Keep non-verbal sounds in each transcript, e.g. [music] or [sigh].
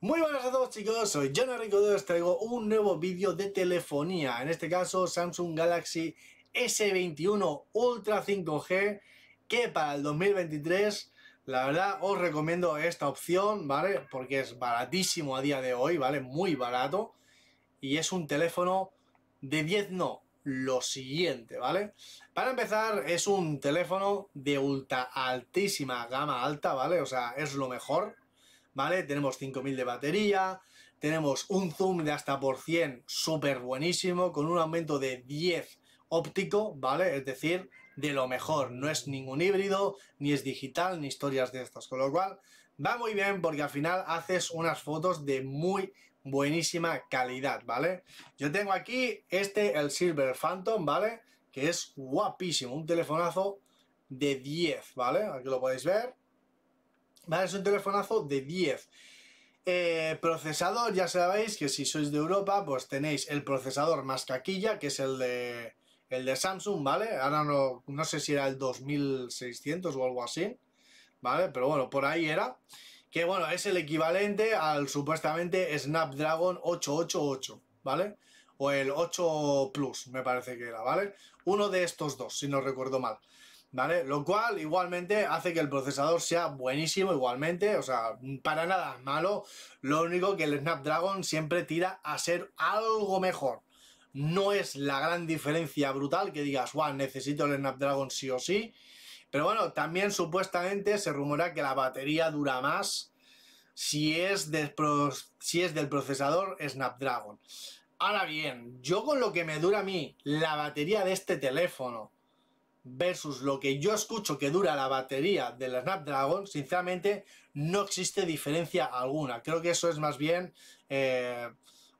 Muy buenas a todos chicos, soy John Enrico y os traigo un nuevo vídeo de telefonía, en este caso Samsung Galaxy S21 Ultra 5G, que para el 2023, la verdad, os recomiendo esta opción, ¿vale? Porque es baratísimo a día de hoy, ¿vale? Muy barato, y es un teléfono de 10 no, lo siguiente, ¿vale? Para empezar, es un teléfono de ultra altísima gama alta, ¿vale? O sea, es lo mejor, ¿vale? Tenemos 5000 de batería, tenemos un zoom de hasta por 100 súper buenísimo, con un aumento de 10 óptico, ¿vale? Es decir, de lo mejor, no es ningún híbrido, ni es digital, ni historias de estas, con lo cual va muy bien porque al final haces unas fotos de muy buenísima calidad, ¿vale? Yo tengo aquí este, el Silver Phantom, ¿vale? Que es guapísimo, un telefonazo de 10, ¿vale? Aquí lo podéis ver, es un telefonazo de 10. Eh, procesador, ya sabéis que si sois de Europa, pues tenéis el procesador más caquilla, que es el de, el de Samsung, ¿vale? Ahora no, no sé si era el 2600 o algo así, ¿vale? Pero bueno, por ahí era. Que bueno, es el equivalente al supuestamente Snapdragon 888, ¿vale? O el 8 Plus, me parece que era, ¿vale? Uno de estos dos, si no recuerdo mal. Lo cual igualmente hace que el procesador sea buenísimo igualmente, o sea, para nada malo, lo único que el Snapdragon siempre tira a ser algo mejor. No es la gran diferencia brutal que digas, wow, necesito el Snapdragon sí o sí. Pero bueno, también supuestamente se rumora que la batería dura más si es, si es del procesador Snapdragon. Ahora bien, yo con lo que me dura a mí la batería de este teléfono, versus lo que yo escucho que dura la batería del Snapdragon, sinceramente no existe diferencia alguna. Creo que eso es más bien eh,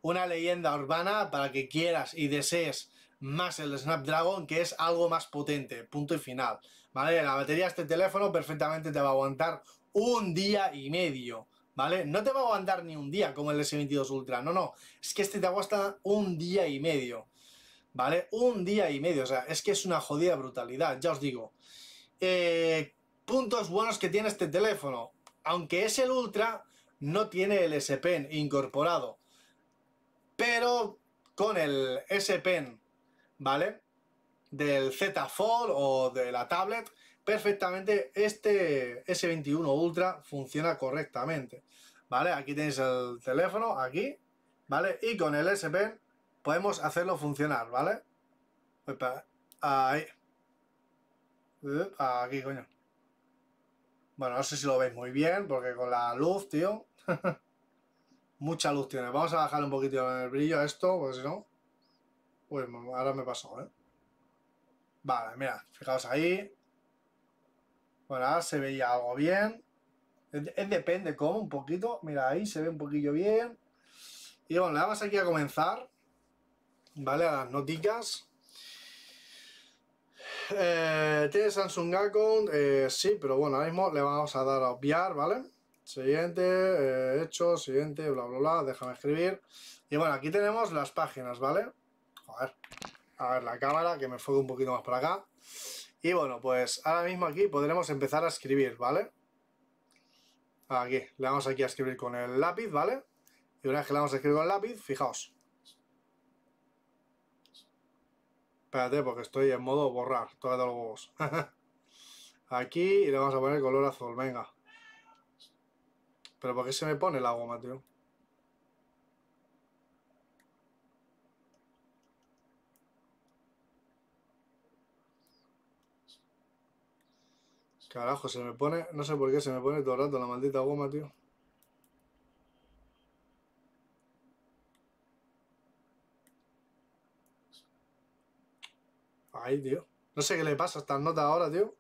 una leyenda urbana para que quieras y desees más el Snapdragon, que es algo más potente, punto y final. ¿Vale? La batería de este teléfono perfectamente te va a aguantar un día y medio. ¿Vale? No te va a aguantar ni un día como el S22 Ultra, no, no, es que este te aguanta un día y medio. ¿vale? Un día y medio, o sea, es que es una jodida brutalidad, ya os digo. Eh, puntos buenos que tiene este teléfono, aunque es el Ultra, no tiene el S Pen incorporado, pero con el S Pen, ¿vale? Del Z Fold o de la tablet, perfectamente este S21 Ultra funciona correctamente, ¿vale? Aquí tenéis el teléfono, aquí, ¿vale? Y con el S Pen podemos hacerlo funcionar, ¿vale? Pues ahí. Aquí, coño. Bueno, no sé si lo veis muy bien, porque con la luz, tío. [laughs] mucha luz tiene. Vamos a bajar un poquito el brillo a esto, porque si no. Uy, pues ahora me pasó, ¿eh? Vale, mira, fijaos ahí. Bueno, ahora se veía algo bien. Es, depende cómo, un poquito. Mira, ahí se ve un poquillo bien. Y bueno, le damos aquí a comenzar. ¿vale? A las noticas. Eh, tiene Samsung Account, eh, sí, pero bueno, ahora mismo le vamos a dar a obviar, ¿vale? Siguiente, eh, hecho, siguiente, bla, bla, bla, déjame escribir. Y bueno, aquí tenemos las páginas, ¿vale? Joder. A ver la cámara, que me fue un poquito más para acá. Y bueno, pues ahora mismo aquí podremos empezar a escribir, ¿vale? Aquí, le vamos aquí a escribir con el lápiz, ¿vale? Y una vez que le vamos a escribir con el lápiz, fijaos, Espérate, porque estoy en modo borrar. Todo los huevos. [laughs] Aquí y le vamos a poner color azul, venga. Pero ¿por qué se me pone la goma, tío? Carajo, se me pone... No sé por qué se me pone todo el rato la maldita goma, tío. No sé qué le pasa a estas notas ahora, tío.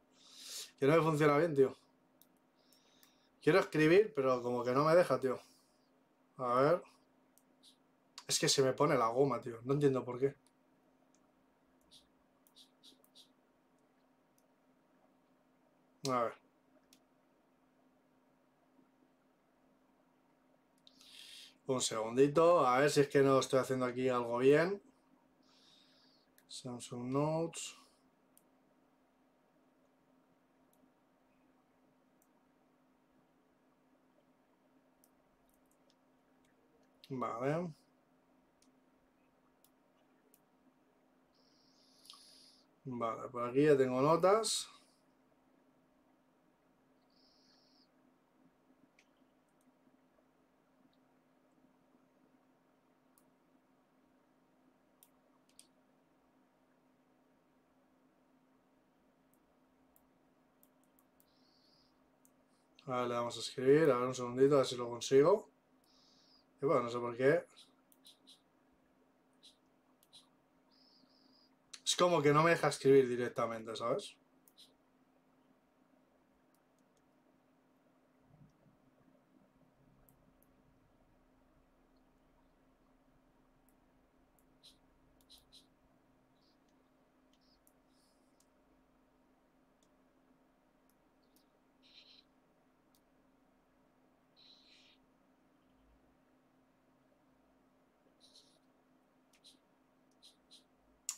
Que no me funciona bien, tío. Quiero escribir, pero como que no me deja, tío. A ver. Es que se me pone la goma, tío. No entiendo por qué. A ver. Un segundito, a ver si es que no estoy haciendo aquí algo bien. Samsung Notes. Vale. Vale, por aquí ya tengo notas. Ahora le vamos a escribir, a ver un segundito, a ver si lo consigo. Y bueno, no sé por qué. Es como que no me deja escribir directamente, ¿sabes?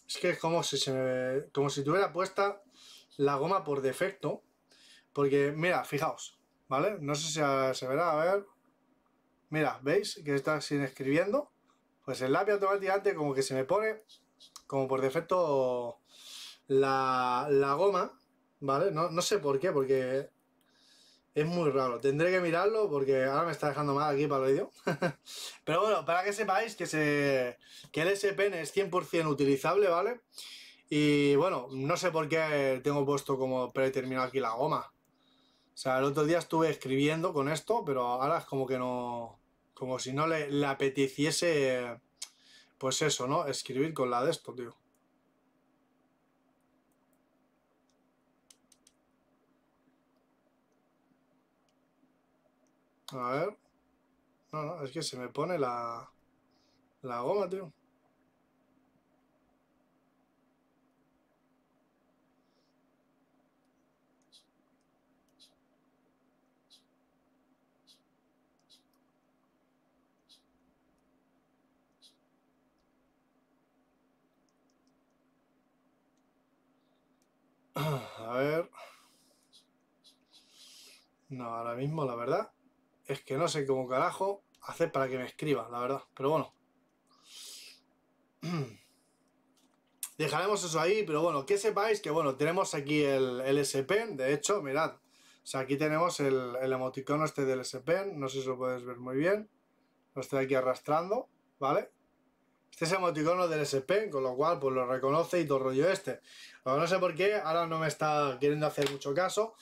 Es que es como si, se como si tuviera puesta la goma por defecto. Porque, mira, fijaos, ¿vale? No sé si se verá, a ver. Mira, ¿veis? Que está sin escribiendo. Pues el lápiz automáticamente como que se me pone, como por defecto, la, la goma, ¿vale? No, no sé por qué, porque es muy raro. Tendré que mirarlo porque ahora me está dejando mal aquí para el vídeo. [laughs] Pero bueno, para que sepáis que, se, que el SPN es 100% utilizable, ¿vale? Y bueno, no sé por qué tengo puesto como predeterminado aquí la goma. O sea, el otro día estuve escribiendo con esto, pero ahora es como que no... Como si no le, le apeteciese... Pues eso, ¿no? Escribir con la de esto, tío. A ver. No, no, es que se me pone la, la goma, tío. [clears throat] A ver. No, ahora mismo, la verdad es que no sé cómo carajo hacer para que me escriba, la verdad. Pero bueno. [clears throat] Dejaremos eso ahí, pero bueno, que sepáis que bueno, tenemos aquí el, el de hecho, mirad. O sea, aquí tenemos el, el emoticono este del s no sé si lo puedes ver muy bien. Lo estoy aquí arrastrando, ¿vale? Este es el emoticono del SP, con lo cual pues lo reconoce y todo rollo este. no sé por qué, ahora no me está queriendo hacer mucho caso.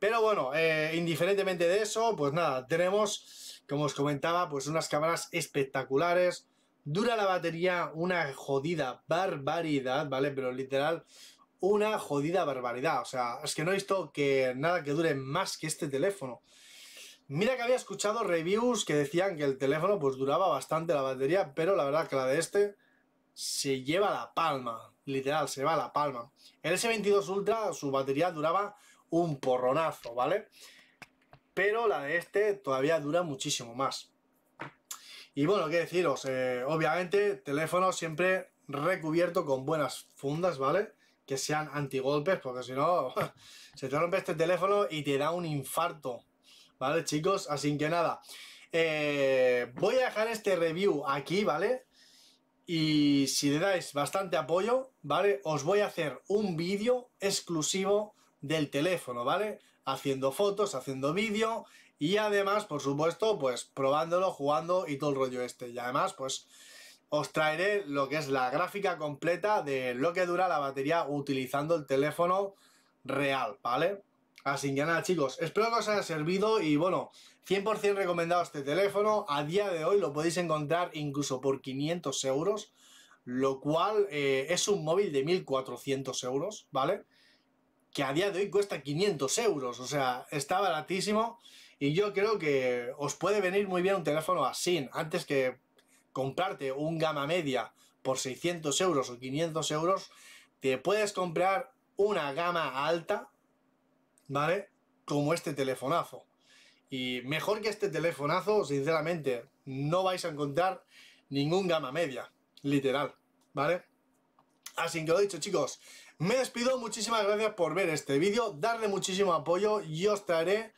Pero bueno, eh, indiferentemente de eso, pues nada, tenemos, como os comentaba, pues unas cámaras espectaculares. Dura la batería una jodida barbaridad, ¿vale? Pero literal, una jodida barbaridad. O sea, es que no he visto que nada que dure más que este teléfono. Mira que había escuchado reviews que decían que el teléfono pues duraba bastante la batería, pero la verdad que la de este se lleva la palma, literal, se va la palma. El S22 Ultra su batería duraba un porronazo, ¿vale? Pero la de este todavía dura muchísimo más. Y bueno, qué deciros, eh, obviamente teléfono siempre recubierto con buenas fundas, ¿vale? Que sean antigolpes, porque si no, [laughs] se te rompe este teléfono y te da un infarto. ¿vale, chicos? Así que nada, eh, voy a dejar este review aquí, ¿vale? Y si le dais bastante apoyo, ¿vale? Os voy a hacer un vídeo exclusivo del teléfono, ¿vale? Haciendo fotos, haciendo vídeo y además, por supuesto, pues probándolo, jugando y todo el rollo este. Y además, pues os traeré lo que es la gráfica completa de lo que dura la batería utilizando el teléfono real, ¿vale? Así que nada chicos, espero que os haya servido y bueno, 100% recomendado este teléfono, a día de hoy lo podéis encontrar incluso por 500 euros, lo cual eh, es un móvil de 1400 euros, ¿vale? Que a día de hoy cuesta 500 euros, o sea, está baratísimo y yo creo que os puede venir muy bien un teléfono así, antes que comprarte un gama media por 600 euros o 500 euros, te puedes comprar una gama alta ¿vale? Como este telefonazo. Y mejor que este telefonazo, sinceramente, no vais a encontrar ningún gama media, literal, ¿vale? Así que lo dicho, chicos, me despido, muchísimas gracias por ver este vídeo, darle muchísimo apoyo y os traeré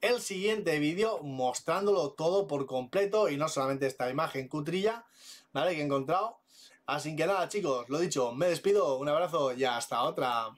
el siguiente vídeo mostrándolo todo por completo y no solamente esta imagen cutrilla, ¿vale? Que he encontrado. Así que nada, chicos, lo dicho, me despido, un abrazo y hasta otra.